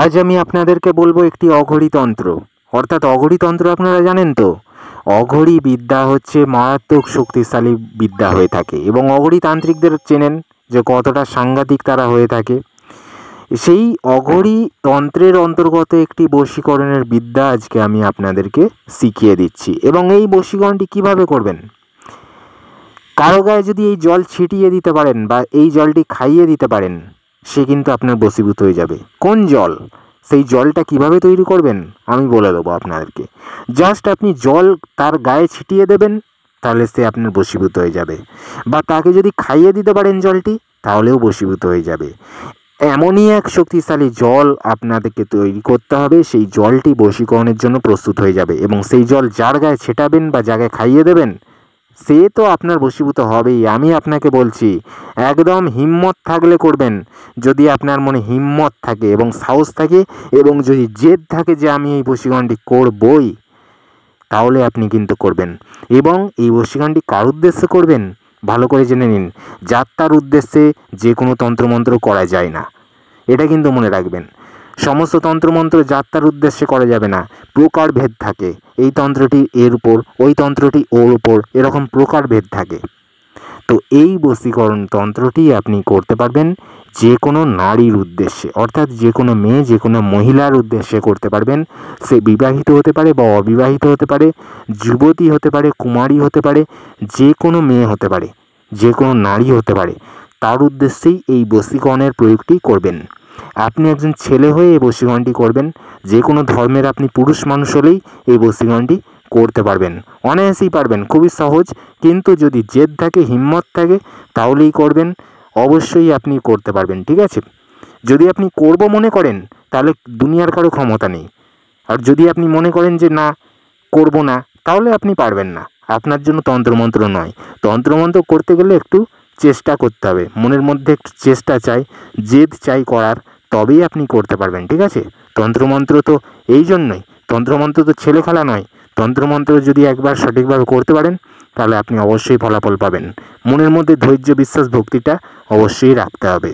আজ আমি আপনাদেরকে বলবো একটি অঘড়িতন্ত্র অর্থাৎ অঘড়িতন্ত্র আপনারা জানেন তো অঘড়ি বিদ্যা হচ্ছে মারাত্মক শক্তিশালী বিদ্যা হয়ে থাকে এবং অঘড়ি তান্ত্রিকদের চেনেন যে কতটা সাংঘাতিক তারা হয়ে থাকে সেই অঘড়ি তন্ত্রের অন্তর্গত একটি বশীকরণের বিদ্যা আজকে আমি আপনাদেরকে শিখিয়ে দিচ্ছি এবং এই বশীকরণটি কিভাবে করবেন কারো গায়ে যদি এই জল ছিটিয়ে দিতে পারেন বা এই জলটি খাইয়ে দিতে পারেন সে কিন্তু আপনার বসীভূত হয়ে যাবে কোন জল সেই জলটা কিভাবে তৈরি করবেন আমি বলে দেবো আপনাদেরকে জাস্ট আপনি জল তার গায়ে ছিটিয়ে দেবেন তাহলে সে আপনার বসীভূত হয়ে যাবে বা তাকে যদি খাইয়ে দিতে পারেন জলটি তাহলেও বসীভূত হয়ে যাবে এমনই এক শক্তিশালী জল আপনাদেরকে তৈরি করতে হবে সেই জলটি বশীকরণের জন্য প্রস্তুত হয়ে যাবে এবং সেই জল যার গায়ে ছেটাবেন বা জায়গায় খাইয়ে দেবেন সে তো আপনার বশীভূত হবেই আমি আপনাকে বলছি একদম হিম্মত থাকলে করবেন যদি আপনার মনে হিম্মত থাকে এবং সাহস থাকে এবং যদি জেদ থাকে যে আমি এই বসীগণটি করবই তাহলে আপনি কিন্তু করবেন এবং এই বসীগণটি কার উদ্দেশ্যে করবেন ভালো করে জেনে নিন যাত্রার উদ্দেশ্যে যে কোনো তন্ত্রমন্ত্র করা যায় না এটা কিন্তু মনে রাখবেন সমস্ত তন্ত্রমন্ত্র যাত্রার উদ্দেশ্যে করা যাবে না প্রকার ভেদ থাকে এই তন্ত্রটি এর উপর ওই তন্ত্রটি ওর উপর এরকম প্রকারভেদ থাকে তো এই বসীকরণ তন্ত্রটি আপনি করতে পারবেন যে কোনো নারীর উদ্দেশ্যে অর্থাৎ যে কোনো মেয়ে যে কোনো মহিলার উদ্দেশ্যে করতে পারবেন সে বিবাহিত হতে পারে বা অবিবাহিত হতে পারে যুবতী হতে পারে কুমারী হতে পারে যে কোনো মেয়ে হতে পারে যে কোনো নারী হতে পারে তার উদ্দেশ্যেই এই বসীকরণের প্রয়োগটি করবেন আপনি একজন ছেলে হয়ে এই বসিগণটি করবেন যে কোনো ধর্মের আপনি পুরুষ মানুষ হলেই এই বসিগণটি করতে পারবেন অনায়াসেই পারবেন খুবই সহজ কিন্তু যদি জেদ থাকে হিম্মত থাকে তাহলেই করবেন অবশ্যই আপনি করতে পারবেন ঠিক আছে যদি আপনি করব মনে করেন তাহলে দুনিয়ার কারো ক্ষমতা নেই আর যদি আপনি মনে করেন যে না করব না তাহলে আপনি পারবেন না আপনার জন্য তন্ত্রমন্ত্র নয় তন্ত্রমন্ত্র করতে গেলে একটু চেষ্টা করতে হবে মনের মধ্যে একটু চেষ্টা চাই জেদ চাই করার তবেই আপনি করতে পারবেন ঠিক আছে তন্ত্রমন্ত্র তো এই জন্যই তন্ত্রমন্ত্র তো ছেলে খেলা নয় তন্ত্রমন্ত্র যদি একবার সঠিকভাবে করতে পারেন তাহলে আপনি অবশ্যই ফলাফল পাবেন মনের মধ্যে ধৈর্য বিশ্বাস ভক্তিটা অবশ্যই রাখতে হবে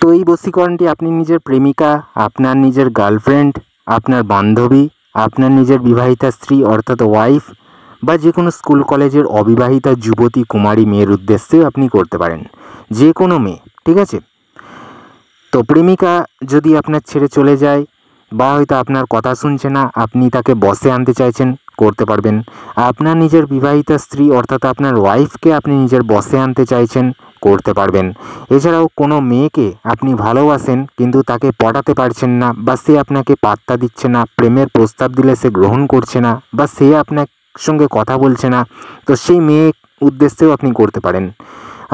তো এই বসীকরণটি আপনি নিজের প্রেমিকা আপনার নিজের গার্লফ্রেন্ড আপনার বান্ধবী আপনার নিজের বিবাহিতা স্ত্রী অর্থাৎ ওয়াইফ বা যে কোনো স্কুল কলেজের অবিবাহিতা যুবতী কুমারী মেয়ের উদ্দেশ্যে আপনি করতে পারেন যে কোনো মেয়ে ঠিক আছে তো প্রেমিকা যদি আপনার ছেড়ে চলে যায় বা হয়তো আপনার কথা শুনছে না আপনি তাকে বসে আনতে চাইছেন করতে পারবেন আপনার নিজের বিবাহিতা স্ত্রী অর্থাৎ আপনার ওয়াইফকে আপনি নিজের বসে আনতে চাইছেন করতে পারবেন এছাড়াও কোনো মেয়েকে আপনি ভালোবাসেন কিন্তু তাকে পটাতে পারছেন না বা সে আপনাকে পাত্তা দিচ্ছে না প্রেমের প্রস্তাব দিলে সে গ্রহণ করছে না বা সে আপনাকে সঙ্গে কথা বলছে না তো সেই মেয়ে উদ্দেশ্যেও আপনি করতে পারেন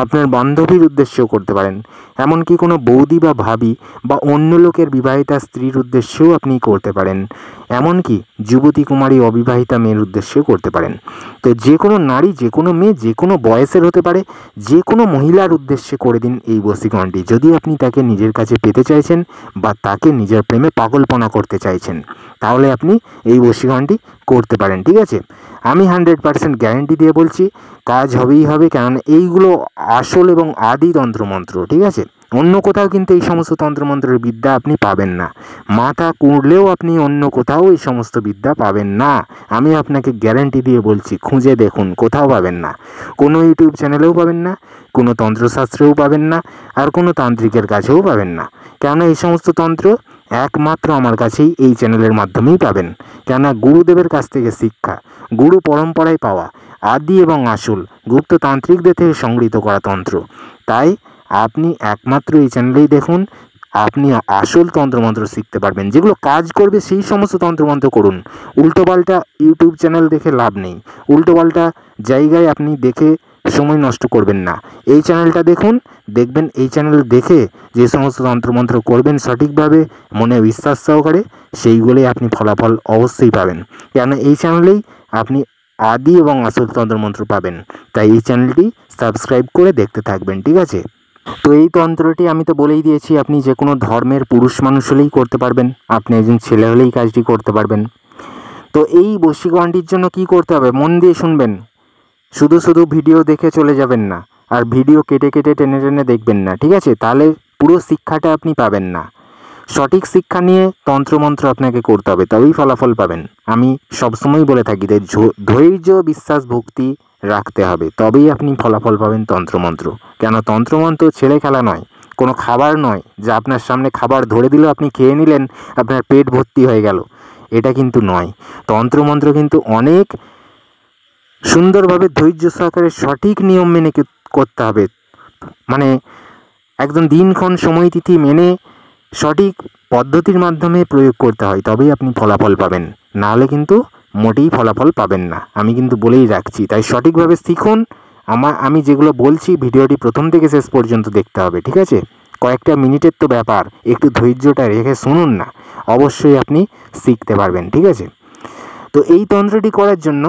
আপনার বান্ধবীর উদ্দেশ্যেও করতে পারেন এমনকি কোনো বৌদি বা ভাবি বা অন্য লোকের বিবাহিতা স্ত্রীর উদ্দেশ্যেও আপনি করতে পারেন এমনকি যুবতী কুমারী অবিবাহিতা মেয়ের উদ্দেশ্যে করতে পারেন তো যে কোনো নারী যে কোনো মেয়ে যে কোনো বয়সের হতে পারে যে কোনো মহিলার উদ্দেশ্যে করে দিন এই বসীকরণটি যদি আপনি তাকে নিজের কাছে পেতে চাইছেন বা তাকে নিজের প্রেমে পাগলপনা করতে চাইছেন তাহলে আপনি এই বসীকরণটি করতে পারেন ঠিক আছে আমি হান্ড্রেড পারসেন্ট গ্যারেন্টি দিয়ে বলছি কাজ হবেই হবে কেননা এইগুলো আসল এবং আদি তন্ত্রমন্ত্র ঠিক আছে অন্য কোথাও কিন্তু এই সমস্ত তন্ত্রমন্ত্রের বিদ্যা আপনি পাবেন না মাথা কুঁড়লেও আপনি অন্য কোথাও এই সমস্ত বিদ্যা পাবেন না আমি আপনাকে গ্যারেন্টি দিয়ে বলছি খুঁজে দেখুন কোথাও পাবেন না কোনো ইউটিউব চ্যানেলেও পাবেন না কোনো তন্ত্রশাস্ত্রেও পাবেন না আর কোনো তান্ত্রিকের কাছেও পাবেন না কেন এই সমস্ত তন্ত্র একমাত্র আমার কাছেই এই চ্যানেলের মাধ্যমেই পাবেন কেননা গুরুদেবের কাছ থেকে শিক্ষা গুরু পরম্পরায় পাওয়া আদি এবং আসল গুপ্ত তান্ত্রিকদের থেকে সংগৃহীত করা তন্ত্র তাই আপনি একমাত্র এই চ্যানেলেই দেখুন আপনি আসল তন্ত্রমন্ত্র শিখতে পারবেন যেগুলো কাজ করবে সেই সমস্ত তন্ত্রমন্ত্র করুন উল্টোপাল্টা ইউটিউব চ্যানেল দেখে লাভ নেই উল্টোপাল্টা জায়গায় আপনি দেখে সময় নষ্ট করবেন না এই চ্যানেলটা দেখুন দেখবেন এই চ্যানেল দেখে যে সমস্ত তন্ত্রমন্ত্র করবেন সঠিকভাবে মনে বিশ্বাস সহকারে সেইগুলোই আপনি ফলাফল অবশ্যই পাবেন কেন এই চ্যানেলেই আপনি আদি এবং আসল তন্ত্রমন্ত্র পাবেন তাই এই চ্যানেলটি সাবস্ক্রাইব করে দেখতে থাকবেন ঠিক আছে তো এই তন্ত্রটি আমি তো বলেই দিয়েছি আপনি যে কোনো ধর্মের পুরুষ মানুষ হলেই করতে পারবেন আপনি একজন ছেলে হলেই কাজটি করতে পারবেন তো এই বশীকরণটির জন্য কি করতে হবে মন দিয়ে শুনবেন শুধু শুধু ভিডিও দেখে চলে যাবেন না আর ভিডিও কেটে কেটে টেনে টেনে দেখবেন না ঠিক আছে তাহলে পুরো শিক্ষাটা আপনি পাবেন না সঠিক শিক্ষা নিয়ে তন্ত্রমন্ত্র আপনাকে করতে হবে তবেই ফলাফল পাবেন আমি সবসময় বলে থাকি যে ধৈর্য বিশ্বাস ভক্তি রাখতে হবে তবেই আপনি ফলাফল পাবেন তন্ত্রমন্ত্র কেন তন্ত্রমন্ত্র ছেড়ে খেলা নয় কোনো খাবার নয় যা আপনার সামনে খাবার ধরে দিলেও আপনি খেয়ে নিলেন আপনার পেট ভর্তি হয়ে গেল এটা কিন্তু নয় তন্ত্রমন্ত্র কিন্তু অনেক সুন্দরভাবে ধৈর্য সহকারে সঠিক নিয়ম মেনে করতে হবে মানে একদম দিনক্ষণ সময় তিথি মেনে সঠিক পদ্ধতির মাধ্যমে প্রয়োগ করতে হয় তবেই আপনি ফলাফল পাবেন নাহলে কিন্তু মোটেই ফলাফল পাবেন না আমি কিন্তু বলেই রাখছি তাই সঠিকভাবে শিখুন আমার আমি যেগুলো বলছি ভিডিওটি প্রথম থেকে শেষ পর্যন্ত দেখতে হবে ঠিক আছে কয়েকটা মিনিটের তো ব্যাপার একটু ধৈর্যটা রেখে শুনুন না অবশ্যই আপনি শিখতে পারবেন ঠিক আছে তো এই তন্ত্রটি করার জন্য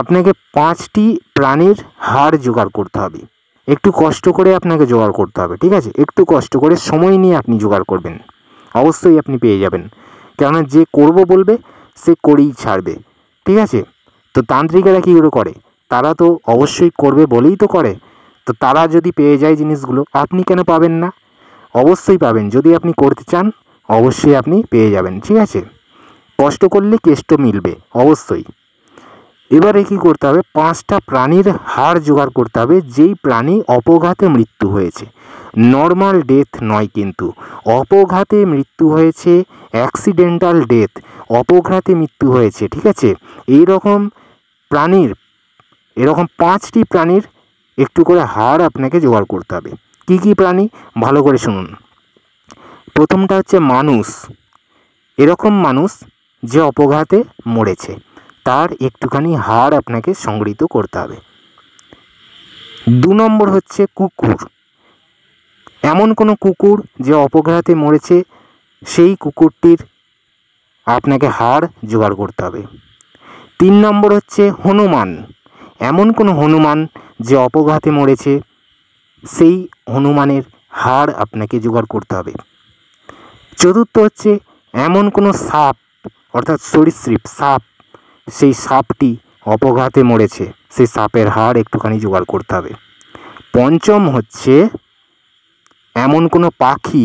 আপনাকে পাঁচটি প্রাণীর হাড় জোগাড় করতে হবে একটু কষ্ট করে আপনাকে জোগাড় করতে হবে ঠিক আছে একটু কষ্ট করে সময় নিয়ে আপনি জোগাড় করবেন অবশ্যই আপনি পেয়ে যাবেন কেননা যে করব বলবে সে করেই ছাড়বে ঠিক আছে তো তান্ত্রিকেরা কীগুলো করে তারা তো অবশ্যই করবে বলেই তো করে তো তারা যদি পেয়ে যায় জিনিসগুলো আপনি কেন পাবেন না অবশ্যই পাবেন যদি আপনি করতে চান অবশ্যই আপনি পেয়ে যাবেন ঠিক আছে কষ্ট করলে কেষ্ট মিলবে অবশ্যই এবারে কি করতে হবে পাঁচটা প্রাণীর হাড় জোগাড় করতে হবে যেই প্রাণী অপঘাতে মৃত্যু হয়েছে নর্মাল ডেথ নয় কিন্তু অপঘাতে মৃত্যু হয়েছে অ্যাক্সিডেন্টাল ডেথ অপঘাতে মৃত্যু হয়েছে ঠিক আছে এই রকম প্রাণীর এরকম পাঁচটি প্রাণীর একটু করে হাড় আপনাকে জোগাড় করতে হবে কী কী প্রাণী ভালো করে শুনুন প্রথমটা হচ্ছে মানুষ এরকম মানুষ যে অপঘাতে মরেছে তার একটুখানি হাড় আপনাকে সংগৃহীত করতে হবে দু নম্বর হচ্ছে কুকুর এমন কোনো কুকুর যে অপঘাতে মরেছে সেই কুকুরটির আপনাকে হাড় জোগাড় করতে হবে তিন নম্বর হচ্ছে হনুমান এমন কোনো হনুমান যে অপঘাতে মরেছে সেই হনুমানের হাড় আপনাকে জোগাড় করতে হবে চতুর্থ হচ্ছে এমন কোনো সাপ অর্থাৎ সরীসৃপ সাপ সেই সাপটি অপঘাতে মরেছে সেই সাপের হাড় একটুখানি জোগাড় করতে হবে পঞ্চম হচ্ছে এমন কোনো পাখি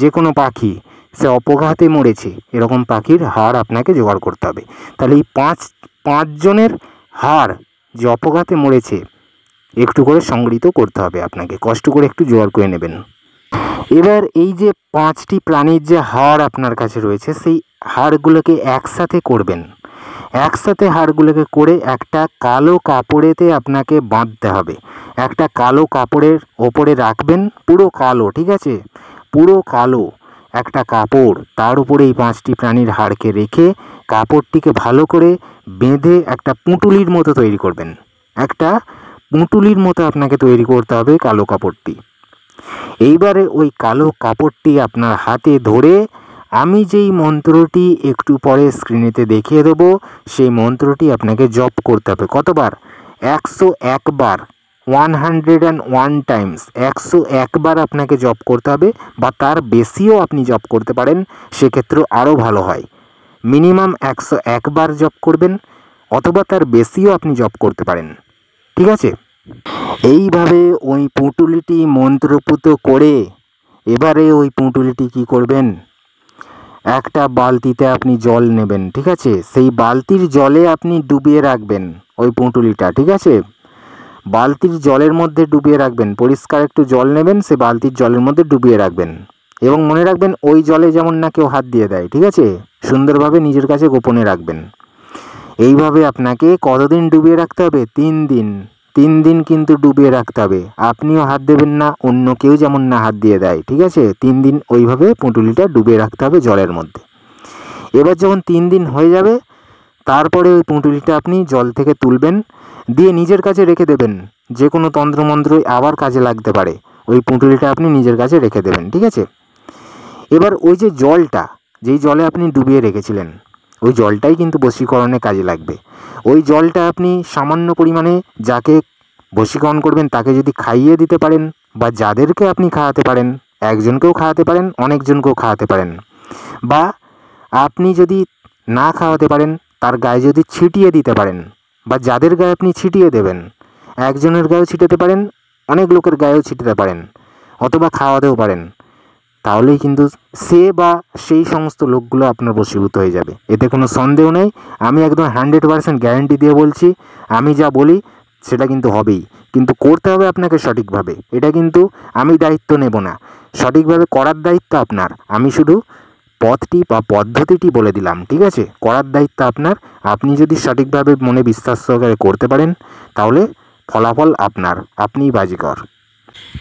যে কোনো পাখি সে অপঘাতে মরেছে এরকম পাখির হাড় আপনাকে জোগাড় করতে হবে তাহলে এই পাঁচ পাঁচজনের হাড় যে অপঘাতে মরেছে একটু করে সংগৃহীত করতে হবে আপনাকে কষ্ট করে একটু জোগাড় করে নেবেন এবার এই যে পাঁচটি প্রাণীর যে হাড় আপনার কাছে রয়েছে সেই হাড়গুলোকে একসাথে করবেন একসাথে হাড়গুলোকে করে একটা কালো কাপড়েতে আপনাকে বাঁধতে হবে একটা কালো কাপড়ের ওপরে রাখবেন পুরো কালো ঠিক আছে পুরো কালো একটা কাপড় তার উপরে এই পাঁচটি প্রাণীর হাড়কে রেখে কাপড়টিকে ভালো করে বেঁধে একটা পুঁটুলির মতো তৈরি করবেন একটা পুঁটুলির মতো আপনাকে তৈরি করতে হবে কালো কাপড়টি এইবারে ওই কালো কাপড়টি আপনার হাতে ধরে আমি যেই মন্ত্রটি একটু পরে স্ক্রিনেতে দেখিয়ে দেব সেই মন্ত্রটি আপনাকে জপ করতে হবে কতবার একশো একবার one hundred and one times একশো একবার আপনাকে জপ করতে হবে বা তার বেশিও আপনি জপ করতে পারেন সেক্ষেত্রে আরও ভালো হয় মিনিমাম একশো একবার জপ করবেন অথবা তার বেশিও আপনি জপ করতে পারেন ঠিক আছে এইভাবে ওই পুঁটুলিটি মন্ত্রপুত করে এবারে ওই পুঁটুলিটি কি করবেন একটা বালতিতে আপনি জল নেবেন ঠিক আছে সেই বালতির জলে আপনি ডুবিয়ে রাখবেন ওই পুঁটুলিটা ঠিক আছে বালতির জলের মধ্যে ডুবিয়ে রাখবেন পরিষ্কার একটু জল নেবেন সে বালতির জলের মধ্যে ডুবিয়ে রাখবেন এবং মনে রাখবেন ওই জলে যেমন না কেউ হাত দিয়ে দেয় ঠিক আছে সুন্দরভাবে নিজের কাছে গোপনে রাখবেন এইভাবে আপনাকে কতদিন ডুবিয়ে রাখতে হবে তিন দিন তিন দিন কিন্তু ডুবিয়ে রাখতে হবে আপনিও হাত দেবেন না অন্য কেউ যেমন না হাত দিয়ে দেয় ঠিক আছে তিন দিন ওইভাবে পুঁটুলিটা ডুবিয়ে রাখতে হবে জলের মধ্যে এবার যখন তিন দিন হয়ে যাবে তারপরে ওই পুঁটুলিটা আপনি জল থেকে তুলবেন দিয়ে নিজের কাছে রেখে দেবেন যে কোনো তন্ত্রমন্ত্রই আবার কাজে লাগতে পারে ওই পুঁটুলিটা আপনি নিজের কাছে রেখে দেবেন ঠিক আছে এবার ওই যে জলটা যেই জলে আপনি ডুবিয়ে রেখেছিলেন ওই জলটাই কিন্তু বশীকরণে কাজে লাগবে ওই জলটা আপনি সামান্য পরিমাণে যাকে বশীকরণ করবেন তাকে যদি খাইয়ে দিতে পারেন বা যাদেরকে আপনি খাওয়াতে পারেন একজনকেও খাওয়াতে পারেন অনেকজনকেও খাওয়াতে পারেন বা আপনি যদি না খাওয়াতে পারেন তার গায়ে যদি ছিটিয়ে দিতে পারেন বা যাদের গায়ে আপনি ছিটিয়ে দেবেন একজনের গায়েও ছিটাতে পারেন অনেক লোকের গায়েও ছিটাতে পারেন অথবা খাওয়াতেও পারেন তাহলেই কিন্তু সে বা সেই সমস্ত লোকগুলো আপনার বশীভূত হয়ে যাবে এতে কোনো সন্দেহ নেই আমি একদম হান্ড্রেড পারসেন্ট গ্যারেন্টি দিয়ে বলছি আমি যা বলি সেটা কিন্তু হবেই কিন্তু করতে হবে আপনাকে সঠিকভাবে এটা কিন্তু আমি দায়িত্ব নেব না সঠিকভাবে করার দায়িত্ব আপনার আমি শুধু পথটি বা পদ্ধতিটি বলে দিলাম ঠিক আছে করার দায়িত্ব আপনার আপনি যদি সঠিকভাবে মনে বিশ্বাস সহকারে করতে পারেন তাহলে ফলাফল আপনার আপনিই বাজিকর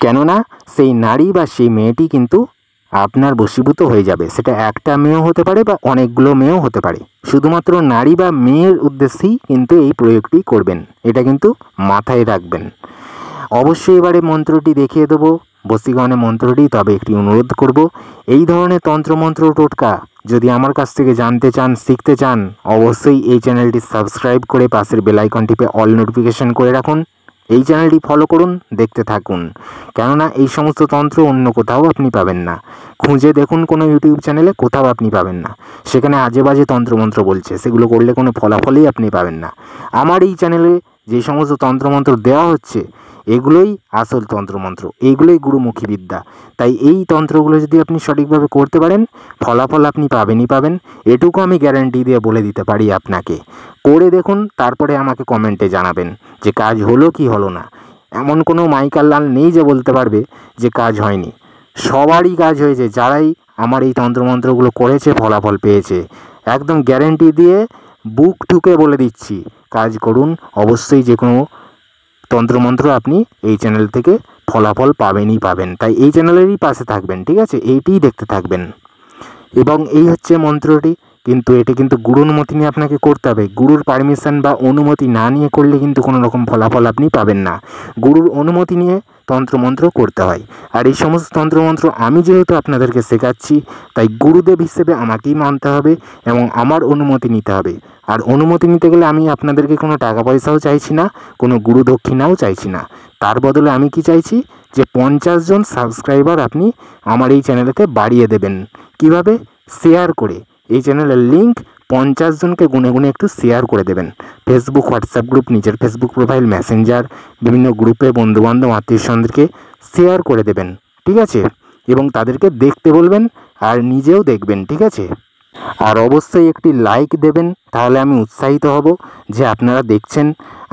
কেননা সেই নারী বা সেই মেয়েটি কিন্তু আপনার বশীভূত হয়ে যাবে সেটা একটা মেয়েও হতে পারে বা অনেকগুলো মেয়েও হতে পারে শুধুমাত্র নারী বা মেয়ের উদ্দেশ্যেই কিন্তু এই প্রয়োগটি করবেন এটা কিন্তু মাথায় রাখবেন অবশ্যই এবারে মন্ত্রটি দেখিয়ে দেবো বস্তিগণে মন্ত্রটি তবে একটি অনুরোধ করব এই ধরনের তন্ত্রমন্ত্র টোটকা যদি আমার কাছ থেকে জানতে চান শিখতে চান অবশ্যই এই চ্যানেলটি সাবস্ক্রাইব করে পাশের বেলাইকন টিপে অল নোটিফিকেশন করে রাখুন এই চ্যানেলটি ফলো করুন দেখতে থাকুন কেননা এই সমস্ত তন্ত্র অন্য কোথাও আপনি পাবেন না খুঁজে দেখুন কোনো ইউটিউব চ্যানেলে কোথাও আপনি পাবেন না সেখানে আজে বাজে তন্ত্রমন্ত্র বলছে সেগুলো করলে কোনো ফলাফলই আপনি পাবেন না আমার এই চ্যানেলে যে সমস্ত তন্ত্রমন্ত্র দেওয়া হচ্ছে এগুলোই আসল তন্ত্রমন্ত্র এইগুলোই গুরুমুখী বিদ্যা তাই এই তন্ত্রগুলো যদি আপনি সঠিকভাবে করতে পারেন ফলাফল আপনি পাবেনই পাবেন এটুকু আমি গ্যারান্টি দিয়ে বলে দিতে পারি আপনাকে করে দেখুন তারপরে আমাকে কমেন্টে জানাবেন যে কাজ হলো কি হলো না এমন কোনো মাইকাল লাল নেই যে বলতে পারবে যে কাজ হয়নি সবারই কাজ হয়েছে যারাই আমার এই তন্ত্রমন্ত্রগুলো করেছে ফলাফল পেয়েছে একদম গ্যারেন্টি দিয়ে বুক ঠুকে বলে দিচ্ছি কাজ করুন অবশ্যই যে কোনো তন্ত্রমন্ত্র আপনি এই চ্যানেল থেকে ফলাফল পাবেনই পাবেন তাই এই চ্যানেলেরই পাশে থাকবেন ঠিক আছে এইটিই দেখতে থাকবেন এবং এই হচ্ছে মন্ত্রটি কিন্তু এটি কিন্তু গুরু অনুমতি নিয়ে আপনাকে করতে হবে গুরুর পারমিশন বা অনুমতি না নিয়ে করলে কিন্তু কোনো রকম ফলাফল আপনি পাবেন না গুরুর অনুমতি নিয়ে তন্ত্রমন্ত্র করতে হয় আর এই সমস্ত তন্ত্রমন্ত্র আমি যেহেতু আপনাদেরকে শেখাচ্ছি তাই গুরুদেব হিসেবে আমাকেই মানতে হবে এবং আমার অনুমতি নিতে হবে আর অনুমতি নিতে গেলে আমি আপনাদেরকে কোনো টাকা পয়সাও চাইছি না কোনো গুরু দক্ষিণাও চাইছি না তার বদলে আমি কি চাইছি যে পঞ্চাশ জন সাবস্ক্রাইবার আপনি আমার এই চ্যানেলেতে বাড়িয়ে দেবেন কিভাবে শেয়ার করে এই চ্যানেলের লিঙ্ক পঞ্চাশ জনকে গুনে গুনে একটু শেয়ার করে দেবেন ফেসবুক হোয়াটসঅ্যাপ গ্রুপ নিজের ফেসবুক প্রোফাইল মেসেঞ্জার বিভিন্ন গ্রুপে বন্ধুবান্ধব আত্মীয় স্বজনদেরকে শেয়ার করে দেবেন ঠিক আছে এবং তাদেরকে দেখতে বলবেন আর নিজেও দেখবেন ঠিক আছে আর অবশ্যই একটি লাইক দেবেন তাহলে আমি উৎসাহিত হব যে আপনারা দেখছেন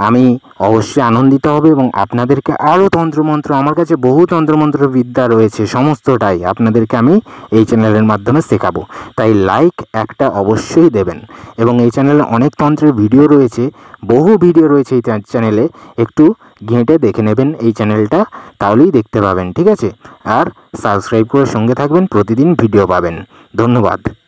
আমি অবশ্যই আনন্দিত হবে এবং আপনাদেরকে আরও তন্ত্রমন্ত্র আমার কাছে বহু তন্ত্রমন্ত্র বিদ্যা রয়েছে সমস্তটাই আপনাদেরকে আমি এই চ্যানেলের মাধ্যমে শেখাবো তাই লাইক একটা অবশ্যই দেবেন এবং এই চ্যানেলে অনেক তন্ত্রের ভিডিও রয়েছে বহু ভিডিও রয়েছে এই চ্যানেলে একটু ঘেঁটে দেখে নেবেন এই চ্যানেলটা তাহলেই দেখতে পাবেন ঠিক আছে আর সাবস্ক্রাইব করে সঙ্গে থাকবেন প্রতিদিন ভিডিও পাবেন ধন্যবাদ